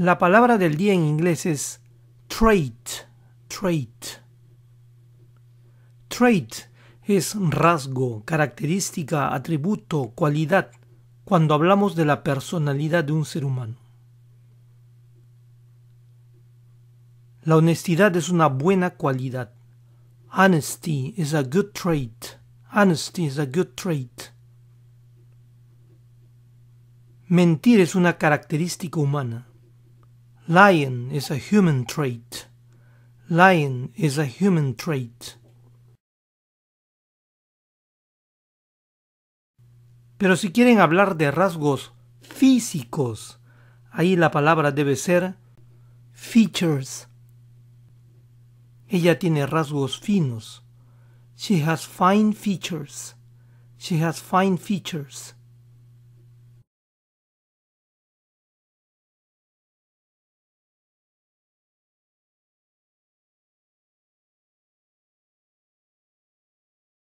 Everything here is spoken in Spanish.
La palabra del día en inglés es trait, trait. Trait es rasgo, característica, atributo, cualidad, cuando hablamos de la personalidad de un ser humano. La honestidad es una buena cualidad. Honesty is a good trait. Honesty is a good trait. Mentir es una característica humana. Lion is a human trait. Lion is a human trait. Pero si quieren hablar de rasgos físicos, ahí la palabra debe ser features. Ella tiene rasgos finos. She has fine features. She has fine features.